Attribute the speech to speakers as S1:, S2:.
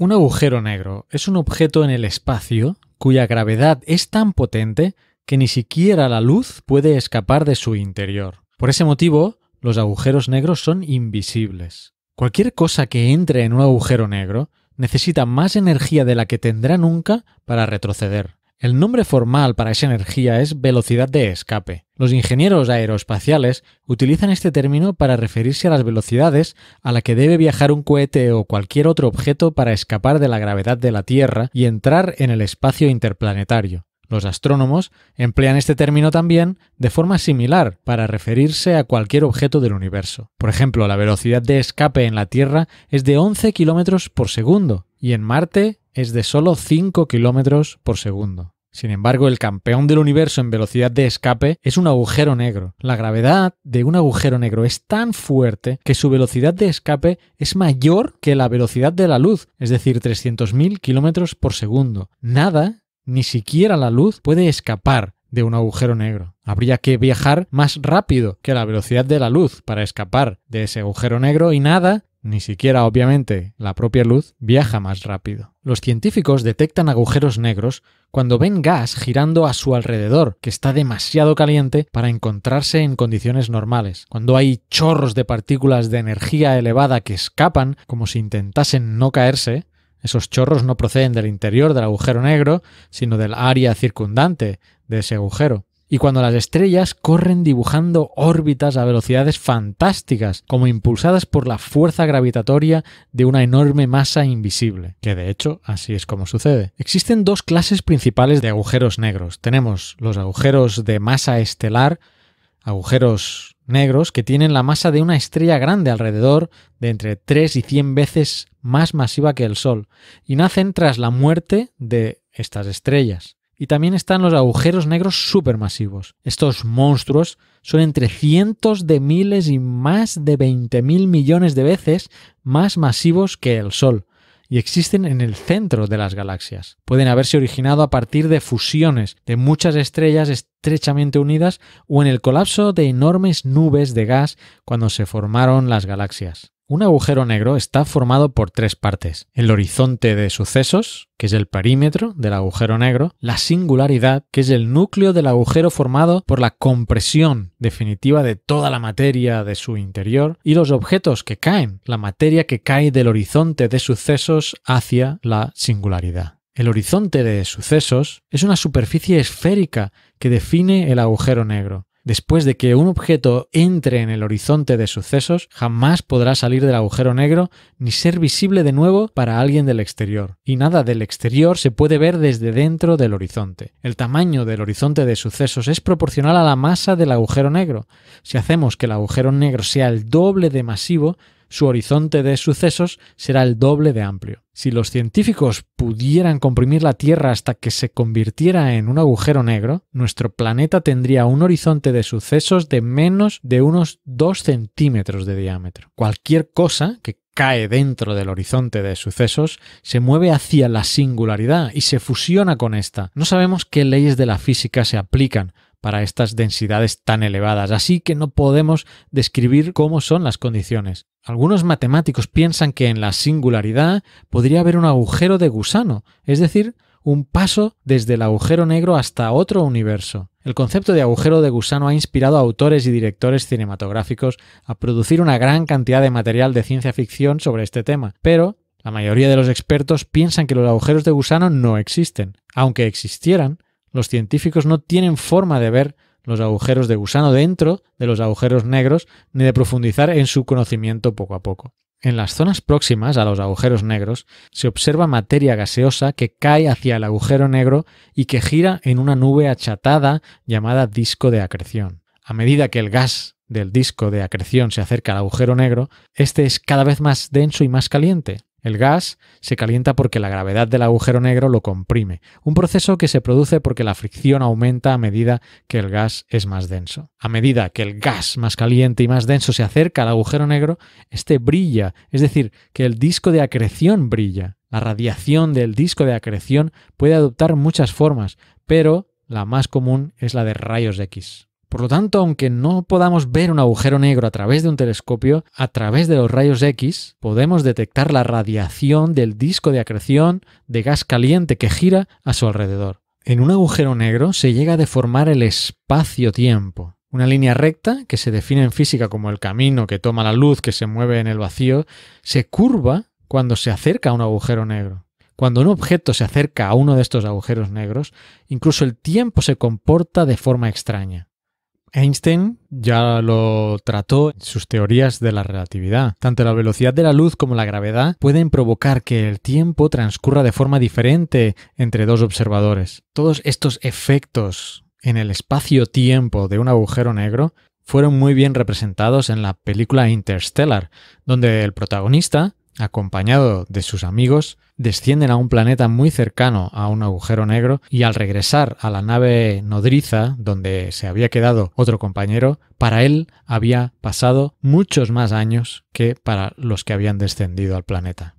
S1: Un agujero negro es un objeto en el espacio cuya gravedad es tan potente que ni siquiera la luz puede escapar de su interior. Por ese motivo, los agujeros negros son invisibles. Cualquier cosa que entre en un agujero negro necesita más energía de la que tendrá nunca para retroceder. El nombre formal para esa energía es velocidad de escape. Los ingenieros aeroespaciales utilizan este término para referirse a las velocidades a la que debe viajar un cohete o cualquier otro objeto para escapar de la gravedad de la Tierra y entrar en el espacio interplanetario. Los astrónomos emplean este término también de forma similar para referirse a cualquier objeto del universo. Por ejemplo, la velocidad de escape en la Tierra es de 11 km por segundo y en Marte es de solo 5 km por segundo. Sin embargo, el campeón del universo en velocidad de escape es un agujero negro. La gravedad de un agujero negro es tan fuerte que su velocidad de escape es mayor que la velocidad de la luz, es decir, 300.000 km por segundo. Nada ni siquiera la luz puede escapar de un agujero negro. Habría que viajar más rápido que la velocidad de la luz para escapar de ese agujero negro y nada, ni siquiera obviamente la propia luz, viaja más rápido. Los científicos detectan agujeros negros cuando ven gas girando a su alrededor, que está demasiado caliente para encontrarse en condiciones normales, cuando hay chorros de partículas de energía elevada que escapan como si intentasen no caerse, esos chorros no proceden del interior del agujero negro, sino del área circundante de ese agujero. Y cuando las estrellas corren dibujando órbitas a velocidades fantásticas, como impulsadas por la fuerza gravitatoria de una enorme masa invisible, que de hecho así es como sucede. Existen dos clases principales de agujeros negros. Tenemos los agujeros de masa estelar, agujeros negros que tienen la masa de una estrella grande alrededor de entre 3 y 100 veces más masiva que el Sol, y nacen tras la muerte de estas estrellas. Y también están los agujeros negros supermasivos. Estos monstruos son entre cientos de miles y más de 20.000 millones de veces más masivos que el Sol, y existen en el centro de las galaxias. Pueden haberse originado a partir de fusiones de muchas estrellas estrechamente unidas o en el colapso de enormes nubes de gas cuando se formaron las galaxias. Un agujero negro está formado por tres partes. El horizonte de sucesos, que es el perímetro del agujero negro, la singularidad, que es el núcleo del agujero formado por la compresión definitiva de toda la materia de su interior, y los objetos que caen, la materia que cae del horizonte de sucesos hacia la singularidad. El horizonte de sucesos es una superficie esférica que define el agujero negro Después de que un objeto entre en el horizonte de sucesos, jamás podrá salir del agujero negro ni ser visible de nuevo para alguien del exterior. Y nada del exterior se puede ver desde dentro del horizonte. El tamaño del horizonte de sucesos es proporcional a la masa del agujero negro. Si hacemos que el agujero negro sea el doble de masivo, su horizonte de sucesos será el doble de amplio. Si los científicos pudieran comprimir la Tierra hasta que se convirtiera en un agujero negro, nuestro planeta tendría un horizonte de sucesos de menos de unos 2 centímetros de diámetro. Cualquier cosa que cae dentro del horizonte de sucesos, se mueve hacia la singularidad y se fusiona con esta. No sabemos qué leyes de la física se aplican para estas densidades tan elevadas, así que no podemos describir cómo son las condiciones. Algunos matemáticos piensan que en la singularidad podría haber un agujero de gusano, es decir, un paso desde el agujero negro hasta otro universo. El concepto de agujero de gusano ha inspirado a autores y directores cinematográficos a producir una gran cantidad de material de ciencia ficción sobre este tema, pero la mayoría de los expertos piensan que los agujeros de gusano no existen. Aunque existieran, los científicos no tienen forma de ver los agujeros de gusano dentro de los agujeros negros ni de profundizar en su conocimiento poco a poco. En las zonas próximas a los agujeros negros se observa materia gaseosa que cae hacia el agujero negro y que gira en una nube achatada llamada disco de acreción. A medida que el gas del disco de acreción se acerca al agujero negro, este es cada vez más denso y más caliente. El gas se calienta porque la gravedad del agujero negro lo comprime, un proceso que se produce porque la fricción aumenta a medida que el gas es más denso. A medida que el gas más caliente y más denso se acerca al agujero negro, este brilla, es decir, que el disco de acreción brilla. La radiación del disco de acreción puede adoptar muchas formas, pero la más común es la de rayos X. Por lo tanto, aunque no podamos ver un agujero negro a través de un telescopio, a través de los rayos X podemos detectar la radiación del disco de acreción de gas caliente que gira a su alrededor. En un agujero negro se llega a deformar el espacio-tiempo. Una línea recta, que se define en física como el camino que toma la luz que se mueve en el vacío, se curva cuando se acerca a un agujero negro. Cuando un objeto se acerca a uno de estos agujeros negros, incluso el tiempo se comporta de forma extraña. Einstein ya lo trató en sus teorías de la relatividad. Tanto la velocidad de la luz como la gravedad pueden provocar que el tiempo transcurra de forma diferente entre dos observadores. Todos estos efectos en el espacio-tiempo de un agujero negro fueron muy bien representados en la película Interstellar, donde el protagonista acompañado de sus amigos, descienden a un planeta muy cercano a un agujero negro y al regresar a la nave nodriza donde se había quedado otro compañero, para él había pasado muchos más años que para los que habían descendido al planeta.